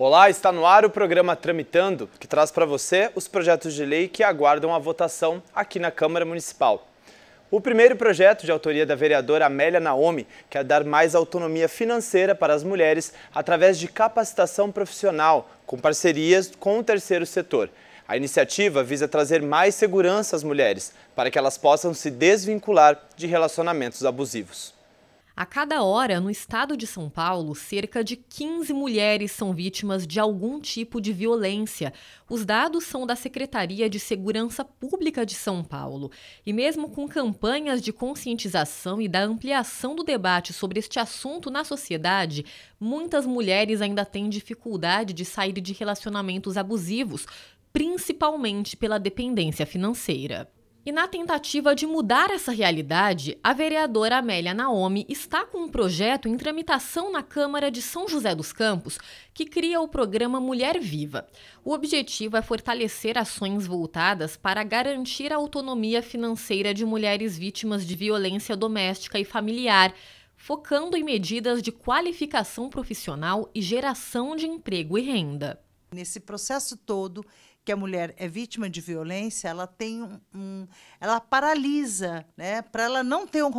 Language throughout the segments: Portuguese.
Olá, está no ar o programa Tramitando, que traz para você os projetos de lei que aguardam a votação aqui na Câmara Municipal. O primeiro projeto, de autoria da vereadora Amélia Naomi, quer dar mais autonomia financeira para as mulheres através de capacitação profissional, com parcerias com o terceiro setor. A iniciativa visa trazer mais segurança às mulheres, para que elas possam se desvincular de relacionamentos abusivos. A cada hora, no estado de São Paulo, cerca de 15 mulheres são vítimas de algum tipo de violência. Os dados são da Secretaria de Segurança Pública de São Paulo. E mesmo com campanhas de conscientização e da ampliação do debate sobre este assunto na sociedade, muitas mulheres ainda têm dificuldade de sair de relacionamentos abusivos, principalmente pela dependência financeira. E na tentativa de mudar essa realidade, a vereadora Amélia Naomi está com um projeto em tramitação na Câmara de São José dos Campos que cria o programa Mulher Viva. O objetivo é fortalecer ações voltadas para garantir a autonomia financeira de mulheres vítimas de violência doméstica e familiar, focando em medidas de qualificação profissional e geração de emprego e renda. Nesse processo todo, que a mulher é vítima de violência, ela tem um, um ela paralisa, né? Para ela não ter um,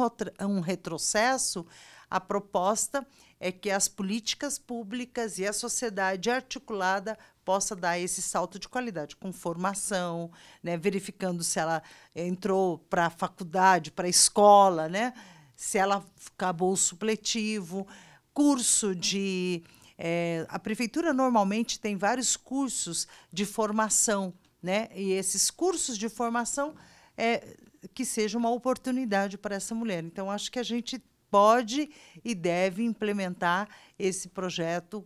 um retrocesso, a proposta é que as políticas públicas e a sociedade articulada possa dar esse salto de qualidade, com formação, né, verificando se ela entrou para a faculdade, para a escola, né, se ela acabou o supletivo, curso de é, a prefeitura normalmente tem vários cursos de formação, né? E esses cursos de formação é que seja uma oportunidade para essa mulher. Então acho que a gente pode e deve implementar esse projeto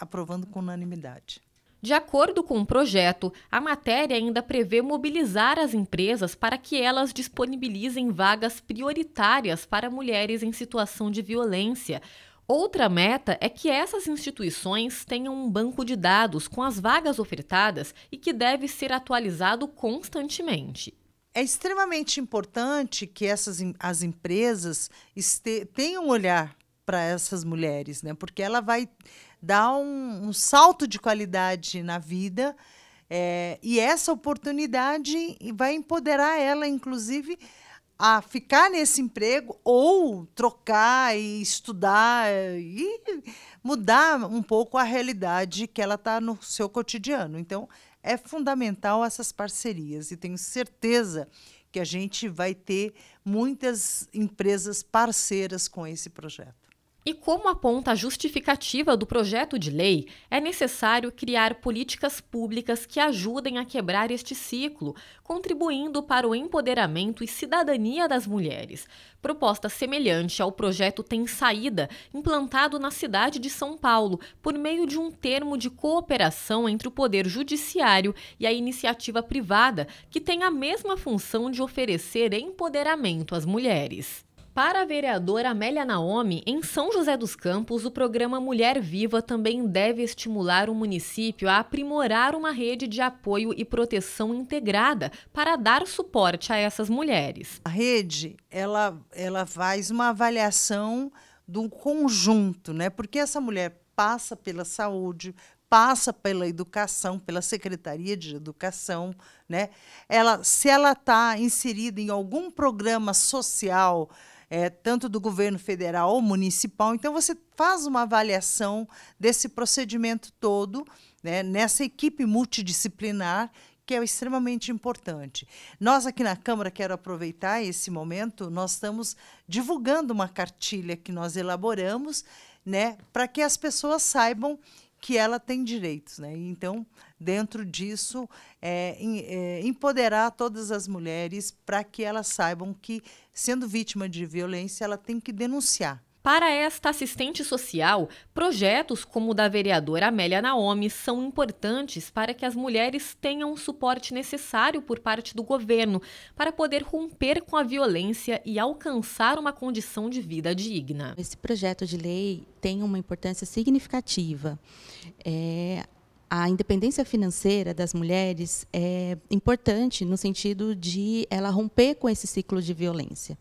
aprovando com unanimidade. De acordo com o projeto, a matéria ainda prevê mobilizar as empresas para que elas disponibilizem vagas prioritárias para mulheres em situação de violência. Outra meta é que essas instituições tenham um banco de dados com as vagas ofertadas e que deve ser atualizado constantemente. É extremamente importante que essas, as empresas este, tenham um olhar para essas mulheres, né? porque ela vai dar um, um salto de qualidade na vida é, e essa oportunidade vai empoderar ela, inclusive, a ficar nesse emprego ou trocar e estudar e mudar um pouco a realidade que ela está no seu cotidiano. Então, é fundamental essas parcerias e tenho certeza que a gente vai ter muitas empresas parceiras com esse projeto. E como aponta a justificativa do projeto de lei, é necessário criar políticas públicas que ajudem a quebrar este ciclo, contribuindo para o empoderamento e cidadania das mulheres. Proposta semelhante ao projeto Tem Saída, implantado na cidade de São Paulo, por meio de um termo de cooperação entre o Poder Judiciário e a iniciativa privada, que tem a mesma função de oferecer empoderamento às mulheres. Para a vereadora Amélia Naomi, em São José dos Campos, o programa Mulher Viva também deve estimular o município a aprimorar uma rede de apoio e proteção integrada para dar suporte a essas mulheres. A rede, ela, ela faz uma avaliação do conjunto, né? Porque essa mulher passa pela saúde, passa pela educação, pela Secretaria de Educação, né? Ela, se ela está inserida em algum programa social, é, tanto do governo federal ou municipal. Então, você faz uma avaliação desse procedimento todo, né, nessa equipe multidisciplinar que é extremamente importante. Nós aqui na Câmara, quero aproveitar esse momento, nós estamos divulgando uma cartilha que nós elaboramos, né, para que as pessoas saibam que ela tem direitos. Né? Então, dentro disso, é, é, empoderar todas as mulheres para que elas saibam que, sendo vítima de violência, ela tem que denunciar. Para esta assistente social, projetos como o da vereadora Amélia Naomi são importantes para que as mulheres tenham o suporte necessário por parte do governo para poder romper com a violência e alcançar uma condição de vida digna. Esse projeto de lei tem uma importância significativa. É, a independência financeira das mulheres é importante no sentido de ela romper com esse ciclo de violência.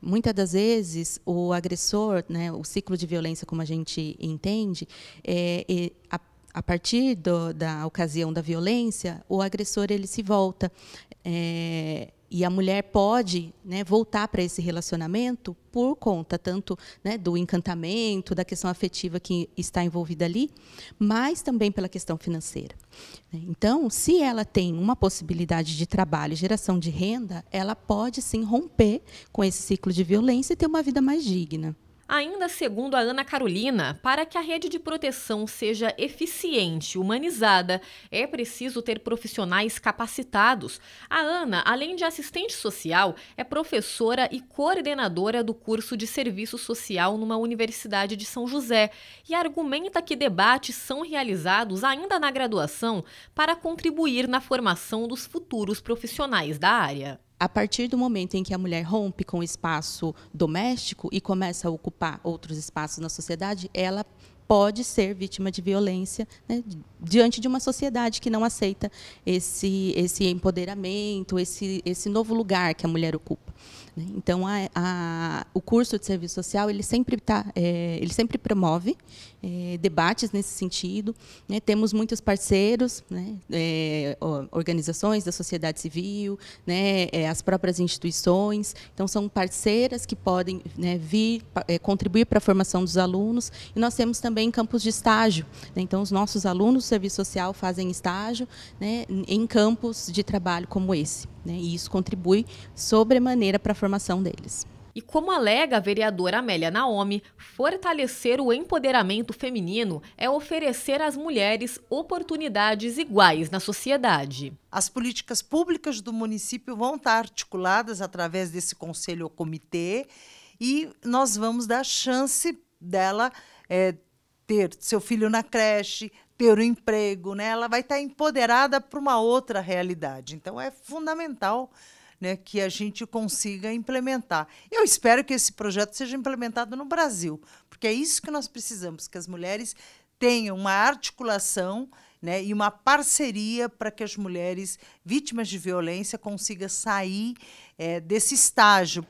Muitas das vezes, o agressor, né, o ciclo de violência, como a gente entende, é, é a a partir do, da ocasião da violência, o agressor ele se volta. É, e a mulher pode né, voltar para esse relacionamento por conta tanto né, do encantamento, da questão afetiva que está envolvida ali, mas também pela questão financeira. Né. Então, se ela tem uma possibilidade de trabalho, geração de renda, ela pode sim romper com esse ciclo de violência e ter uma vida mais digna. Ainda segundo a Ana Carolina, para que a rede de proteção seja eficiente e humanizada, é preciso ter profissionais capacitados. A Ana, além de assistente social, é professora e coordenadora do curso de serviço social numa universidade de São José e argumenta que debates são realizados ainda na graduação para contribuir na formação dos futuros profissionais da área a partir do momento em que a mulher rompe com o espaço doméstico e começa a ocupar outros espaços na sociedade, ela pode ser vítima de violência né, diante de uma sociedade que não aceita esse, esse empoderamento, esse, esse novo lugar que a mulher ocupa. Né? Então, a, a, o curso de serviço social ele sempre, tá, é, ele sempre promove é, debates nesse sentido. Né? Temos muitos parceiros, né? é, organizações da sociedade civil, né? É, as próprias instituições. Então, são parceiras que podem né, vir é, contribuir para a formação dos alunos. E nós temos também campos de estágio. Né? Então, os nossos alunos do serviço social fazem estágio em campos de trabalho como esse. E isso contribui sobremaneira para a formação formação deles. E como alega a vereadora Amélia Naomi, fortalecer o empoderamento feminino é oferecer às mulheres oportunidades iguais na sociedade. As políticas públicas do município vão estar articuladas através desse conselho ou comitê e nós vamos dar chance dela é, ter seu filho na creche, ter um emprego, né? ela vai estar empoderada para uma outra realidade. Então é fundamental né, que a gente consiga implementar. Eu espero que esse projeto seja implementado no Brasil, porque é isso que nós precisamos, que as mulheres tenham uma articulação né, e uma parceria para que as mulheres vítimas de violência consigam sair é, desse estágio.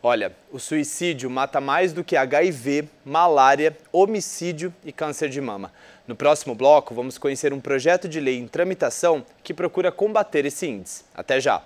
Olha, o suicídio mata mais do que HIV, malária, homicídio e câncer de mama. No próximo bloco, vamos conhecer um projeto de lei em tramitação que procura combater esse índice. Até já!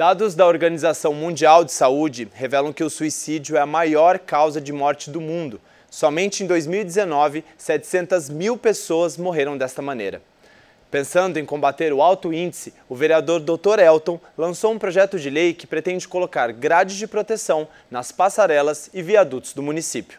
Dados da Organização Mundial de Saúde revelam que o suicídio é a maior causa de morte do mundo. Somente em 2019, 700 mil pessoas morreram desta maneira. Pensando em combater o alto índice, o vereador Dr. Elton lançou um projeto de lei que pretende colocar grades de proteção nas passarelas e viadutos do município.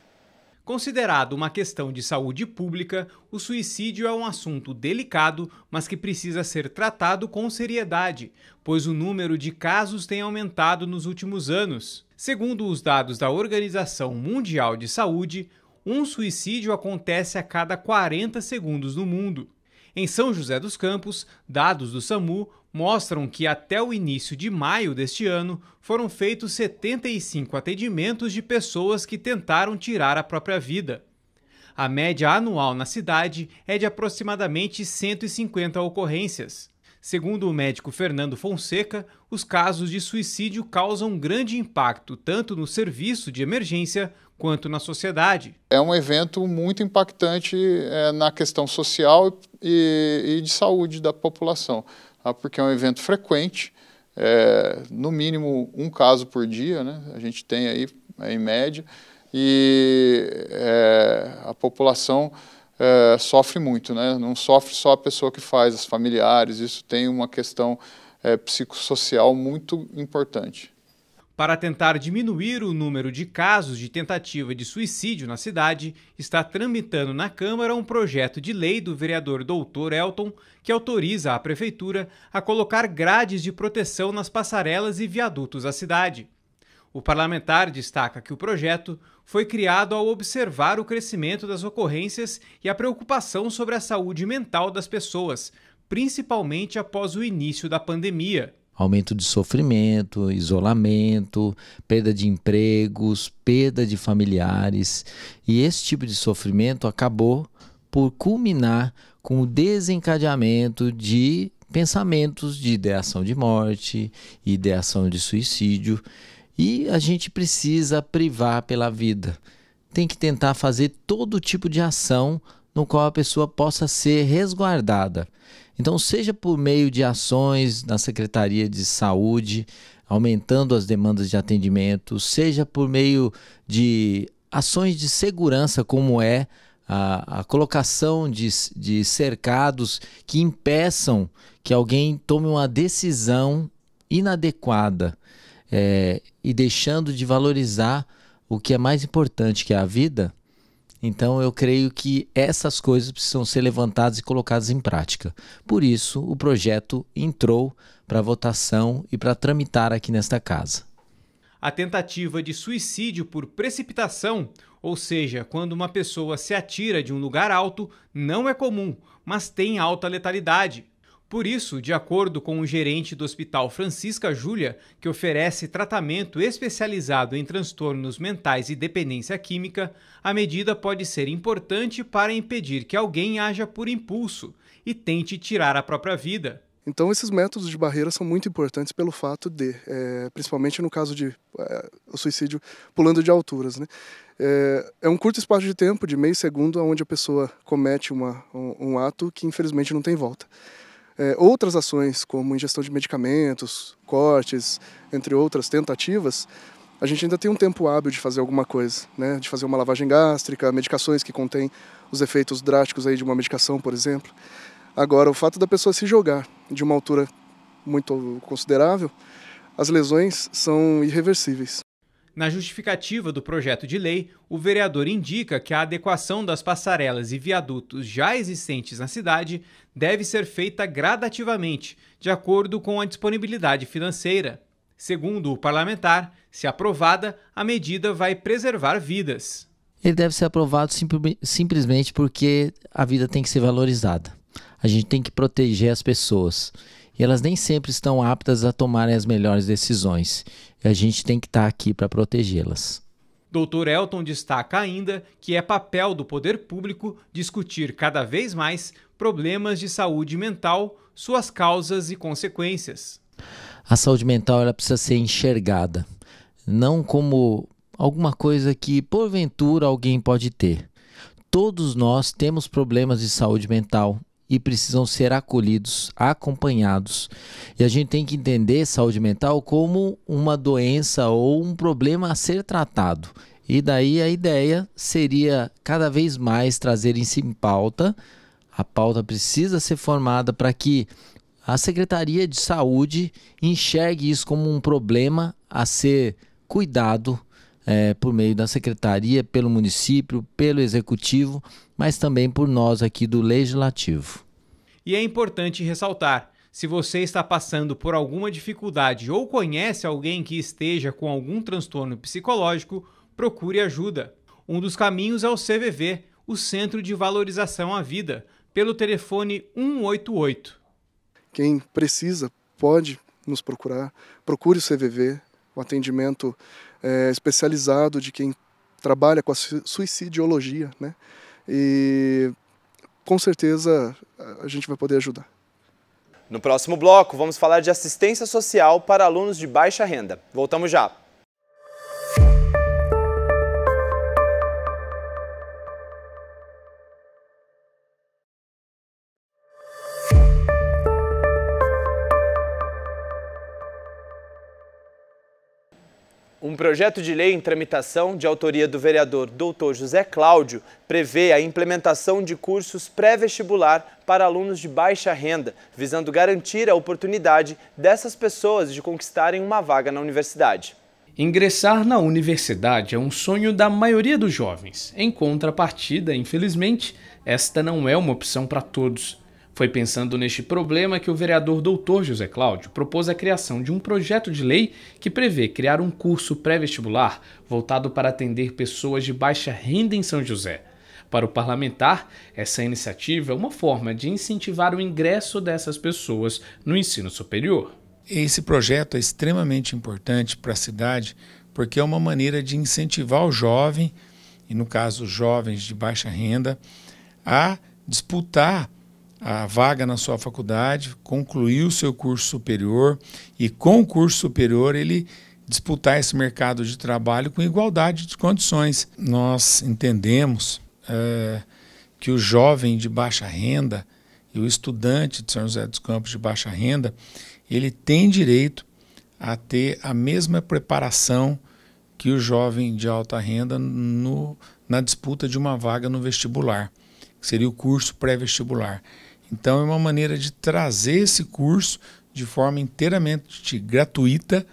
Considerado uma questão de saúde pública, o suicídio é um assunto delicado, mas que precisa ser tratado com seriedade, pois o número de casos tem aumentado nos últimos anos. Segundo os dados da Organização Mundial de Saúde, um suicídio acontece a cada 40 segundos no mundo. Em São José dos Campos, dados do SAMU mostram que até o início de maio deste ano foram feitos 75 atendimentos de pessoas que tentaram tirar a própria vida. A média anual na cidade é de aproximadamente 150 ocorrências. Segundo o médico Fernando Fonseca, os casos de suicídio causam grande impacto tanto no serviço de emergência quanto na sociedade. É um evento muito impactante é, na questão social e, e de saúde da população. Ah, porque é um evento frequente, é, no mínimo um caso por dia, né? a gente tem aí é, em média, e é, a população é, sofre muito, né? não sofre só a pessoa que faz, os familiares, isso tem uma questão é, psicossocial muito importante. Para tentar diminuir o número de casos de tentativa de suicídio na cidade, está tramitando na Câmara um projeto de lei do vereador Doutor Elton que autoriza a Prefeitura a colocar grades de proteção nas passarelas e viadutos da cidade. O parlamentar destaca que o projeto foi criado ao observar o crescimento das ocorrências e a preocupação sobre a saúde mental das pessoas, principalmente após o início da pandemia aumento de sofrimento, isolamento, perda de empregos, perda de familiares. E esse tipo de sofrimento acabou por culminar com o desencadeamento de pensamentos de ideação de morte, ideação de suicídio. E a gente precisa privar pela vida. Tem que tentar fazer todo tipo de ação no qual a pessoa possa ser resguardada. Então, seja por meio de ações na Secretaria de Saúde, aumentando as demandas de atendimento, seja por meio de ações de segurança, como é a, a colocação de, de cercados que impeçam que alguém tome uma decisão inadequada é, e deixando de valorizar o que é mais importante, que é a vida, então eu creio que essas coisas precisam ser levantadas e colocadas em prática. Por isso, o projeto entrou para votação e para tramitar aqui nesta casa. A tentativa de suicídio por precipitação, ou seja, quando uma pessoa se atira de um lugar alto, não é comum, mas tem alta letalidade. Por isso, de acordo com o gerente do Hospital Francisca Júlia, que oferece tratamento especializado em transtornos mentais e dependência química, a medida pode ser importante para impedir que alguém haja por impulso e tente tirar a própria vida. Então, esses métodos de barreira são muito importantes pelo fato de, é, principalmente no caso de é, o suicídio pulando de alturas, né? É, é, um curto espaço de tempo, de meio segundo, onde a pessoa comete uma, um, um ato que infelizmente não tem volta é, outras ações, como ingestão de medicamentos, cortes, entre outras tentativas, a gente ainda tem um tempo hábil de fazer alguma coisa, né? de fazer uma lavagem gástrica, medicações que contêm os efeitos drásticos aí de uma medicação, por exemplo. Agora, o fato da pessoa se jogar de uma altura muito considerável, as lesões são irreversíveis. Na justificativa do projeto de lei, o vereador indica que a adequação das passarelas e viadutos já existentes na cidade deve ser feita gradativamente, de acordo com a disponibilidade financeira. Segundo o parlamentar, se aprovada, a medida vai preservar vidas. Ele deve ser aprovado simp simplesmente porque a vida tem que ser valorizada. A gente tem que proteger as pessoas elas nem sempre estão aptas a tomarem as melhores decisões. E a gente tem que estar tá aqui para protegê-las. Dr. Elton destaca ainda que é papel do poder público discutir cada vez mais problemas de saúde mental, suas causas e consequências. A saúde mental ela precisa ser enxergada, não como alguma coisa que porventura alguém pode ter. Todos nós temos problemas de saúde mental, e precisam ser acolhidos, acompanhados. E a gente tem que entender saúde mental como uma doença ou um problema a ser tratado. E daí a ideia seria cada vez mais trazer em em pauta. A pauta precisa ser formada para que a Secretaria de Saúde enxergue isso como um problema a ser cuidado é, por meio da secretaria, pelo município, pelo executivo, mas também por nós aqui do legislativo. E é importante ressaltar: se você está passando por alguma dificuldade ou conhece alguém que esteja com algum transtorno psicológico, procure ajuda. Um dos caminhos é o CVV, o Centro de Valorização à Vida, pelo telefone 188. Quem precisa pode nos procurar, procure o CVV, o atendimento é, especializado de quem trabalha com a suicidiologia, né? E com certeza a gente vai poder ajudar. No próximo bloco, vamos falar de assistência social para alunos de baixa renda. Voltamos já. projeto de lei em tramitação, de autoria do vereador Dr. José Cláudio, prevê a implementação de cursos pré-vestibular para alunos de baixa renda, visando garantir a oportunidade dessas pessoas de conquistarem uma vaga na universidade. Ingressar na universidade é um sonho da maioria dos jovens. Em contrapartida, infelizmente, esta não é uma opção para todos. Foi pensando neste problema que o vereador doutor José Cláudio propôs a criação de um projeto de lei que prevê criar um curso pré-vestibular voltado para atender pessoas de baixa renda em São José. Para o parlamentar, essa iniciativa é uma forma de incentivar o ingresso dessas pessoas no ensino superior. Esse projeto é extremamente importante para a cidade porque é uma maneira de incentivar o jovem, e no caso jovens de baixa renda, a disputar a vaga na sua faculdade, concluir o seu curso superior e, com o curso superior, ele disputar esse mercado de trabalho com igualdade de condições. Nós entendemos é, que o jovem de baixa renda e o estudante de São José dos Campos de baixa renda, ele tem direito a ter a mesma preparação que o jovem de alta renda no, na disputa de uma vaga no vestibular, que seria o curso pré-vestibular. Então é uma maneira de trazer esse curso de forma inteiramente gratuita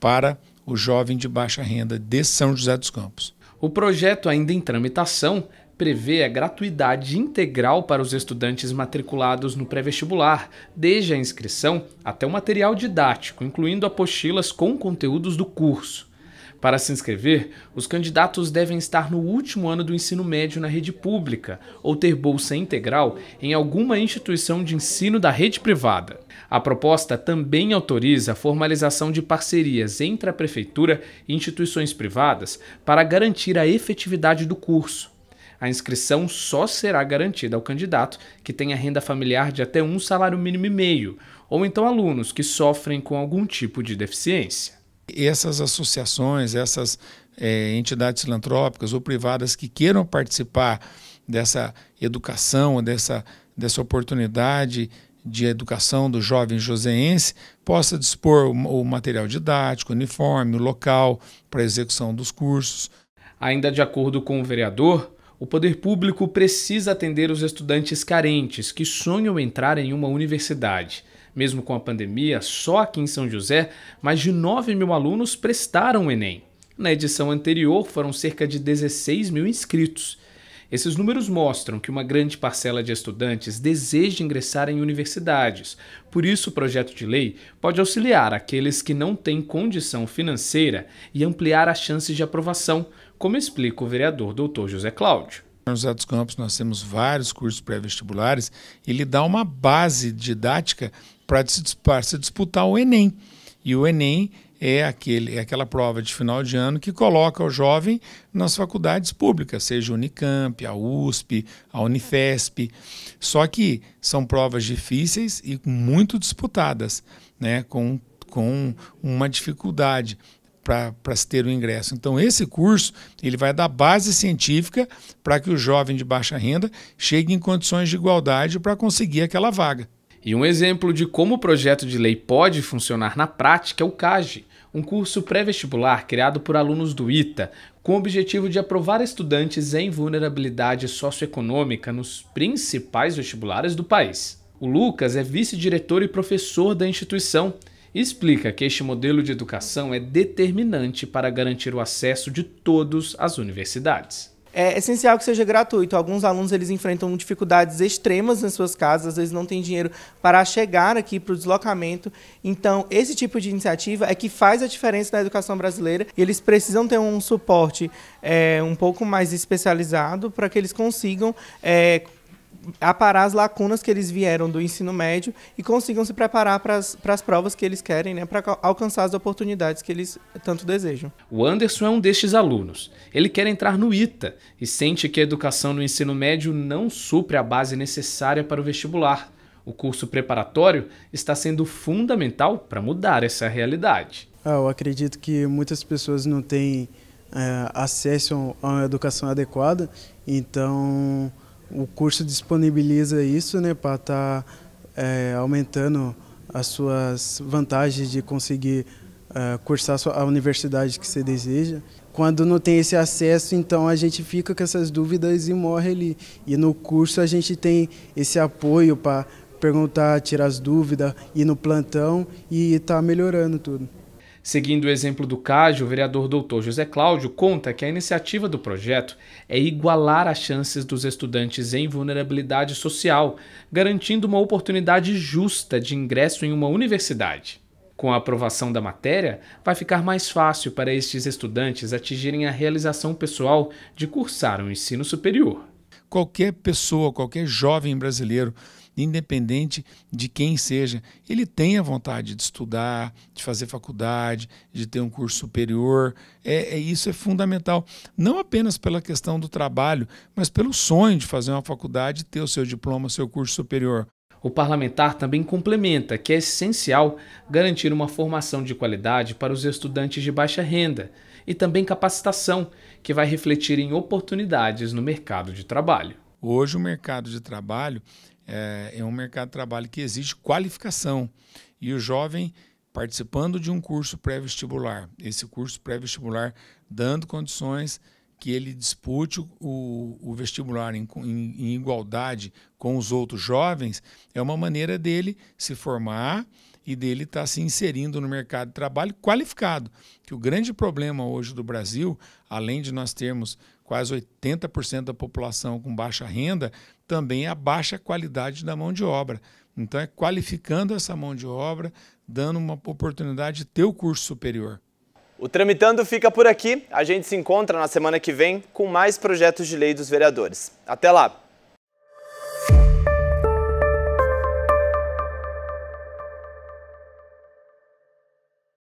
para o jovem de baixa renda de São José dos Campos. O projeto ainda em tramitação prevê a gratuidade integral para os estudantes matriculados no pré-vestibular, desde a inscrição até o material didático, incluindo apostilas com conteúdos do curso. Para se inscrever, os candidatos devem estar no último ano do ensino médio na rede pública ou ter bolsa integral em alguma instituição de ensino da rede privada. A proposta também autoriza a formalização de parcerias entre a prefeitura e instituições privadas para garantir a efetividade do curso. A inscrição só será garantida ao candidato que tenha renda familiar de até um salário mínimo e meio, ou então alunos que sofrem com algum tipo de deficiência. Essas associações, essas é, entidades filantrópicas ou privadas que queiram participar dessa educação, dessa, dessa oportunidade de educação do jovem joseense, possa dispor o material didático, o uniforme, o local para execução dos cursos. Ainda de acordo com o vereador, o poder público precisa atender os estudantes carentes que sonham entrar em uma universidade. Mesmo com a pandemia, só aqui em São José, mais de 9 mil alunos prestaram o Enem. Na edição anterior, foram cerca de 16 mil inscritos. Esses números mostram que uma grande parcela de estudantes deseja ingressar em universidades. Por isso, o projeto de lei pode auxiliar aqueles que não têm condição financeira e ampliar as chances de aprovação, como explica o vereador Dr. José Cláudio. José dos Campos nós temos vários cursos pré-vestibulares ele dá uma base didática para se, se, disputar o Enem. E o Enem é, aquele, é aquela prova de final de ano que coloca o jovem nas faculdades públicas, seja a Unicamp, a USP, a Unifesp. Só que são provas difíceis e muito disputadas, né? com, com uma dificuldade para se ter o ingresso. Então, esse curso ele vai dar base científica para que o jovem de baixa renda chegue em condições de igualdade para conseguir aquela vaga. E um exemplo de como o projeto de lei pode funcionar na prática é o CAGE, um curso pré-vestibular criado por alunos do ITA, com o objetivo de aprovar estudantes em vulnerabilidade socioeconômica nos principais vestibulares do país. O Lucas é vice-diretor e professor da instituição explica que este modelo de educação é determinante para garantir o acesso de todos às universidades é essencial que seja gratuito. Alguns alunos eles enfrentam dificuldades extremas nas suas casas, às vezes não têm dinheiro para chegar aqui para o deslocamento. Então, esse tipo de iniciativa é que faz a diferença na educação brasileira e eles precisam ter um suporte é, um pouco mais especializado para que eles consigam é, aparar as lacunas que eles vieram do ensino médio e consigam se preparar para as provas que eles querem, né, para alcançar as oportunidades que eles tanto desejam. O Anderson é um destes alunos. Ele quer entrar no ITA e sente que a educação no ensino médio não supre a base necessária para o vestibular. O curso preparatório está sendo fundamental para mudar essa realidade. É, eu acredito que muitas pessoas não têm é, acesso a uma educação adequada, então o curso disponibiliza isso né, para estar tá, é, aumentando as suas vantagens de conseguir uh, cursar a universidade que você deseja. Quando não tem esse acesso, então a gente fica com essas dúvidas e morre ali. E no curso a gente tem esse apoio para perguntar, tirar as dúvidas, ir no plantão e estar tá melhorando tudo. Seguindo o exemplo do CAGE, o vereador doutor José Cláudio conta que a iniciativa do projeto é igualar as chances dos estudantes em vulnerabilidade social, garantindo uma oportunidade justa de ingresso em uma universidade. Com a aprovação da matéria, vai ficar mais fácil para estes estudantes atingirem a realização pessoal de cursar um ensino superior. Qualquer pessoa, qualquer jovem brasileiro independente de quem seja, ele tem a vontade de estudar, de fazer faculdade, de ter um curso superior. É, é isso é fundamental, não apenas pela questão do trabalho, mas pelo sonho de fazer uma faculdade, ter o seu diploma, o seu curso superior. O parlamentar também complementa que é essencial garantir uma formação de qualidade para os estudantes de baixa renda e também capacitação, que vai refletir em oportunidades no mercado de trabalho. Hoje, o mercado de trabalho é, é um mercado de trabalho que exige qualificação. E o jovem participando de um curso pré-vestibular, esse curso pré-vestibular dando condições que ele dispute o, o vestibular em, em, em, igualdade com os outros jovens, é uma maneira dele se formar e dele estar tá se inserindo no mercado de trabalho qualificado. Que o grande problema hoje do Brasil, além de nós termos quase 80% da população com baixa renda, também a baixa qualidade da mão de obra. Então, é qualificando essa mão de obra, dando uma oportunidade de ter o curso superior. O Tramitando fica por aqui. A gente se encontra na semana que vem com mais projetos de lei dos vereadores. Até lá!